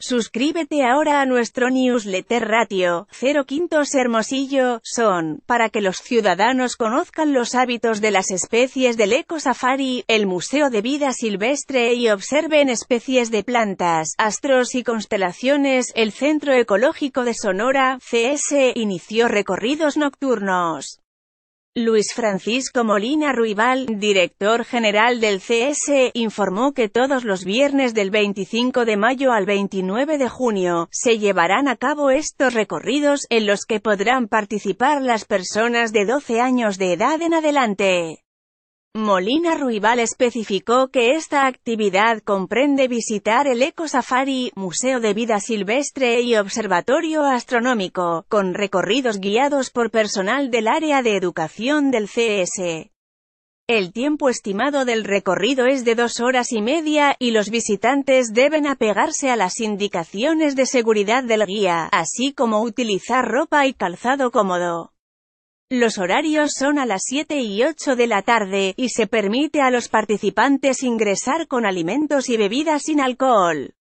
Suscríbete ahora a nuestro newsletter Ratio 0 Quintos Hermosillo, son, para que los ciudadanos conozcan los hábitos de las especies del Eco Safari, el Museo de Vida Silvestre y observen especies de plantas, astros y constelaciones. El Centro Ecológico de Sonora, CS, inició recorridos nocturnos Luis Francisco Molina Ruibal, director general del CS, informó que todos los viernes del 25 de mayo al 29 de junio, se llevarán a cabo estos recorridos, en los que podrán participar las personas de 12 años de edad en adelante. Molina Ruibal especificó que esta actividad comprende visitar el Eco Safari, Museo de Vida Silvestre y Observatorio Astronómico, con recorridos guiados por personal del área de educación del CS. El tiempo estimado del recorrido es de dos horas y media, y los visitantes deben apegarse a las indicaciones de seguridad del guía, así como utilizar ropa y calzado cómodo. Los horarios son a las 7 y 8 de la tarde, y se permite a los participantes ingresar con alimentos y bebidas sin alcohol.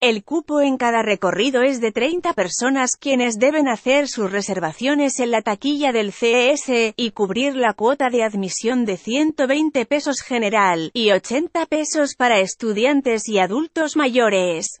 El cupo en cada recorrido es de 30 personas quienes deben hacer sus reservaciones en la taquilla del CES, y cubrir la cuota de admisión de 120 pesos general, y 80 pesos para estudiantes y adultos mayores.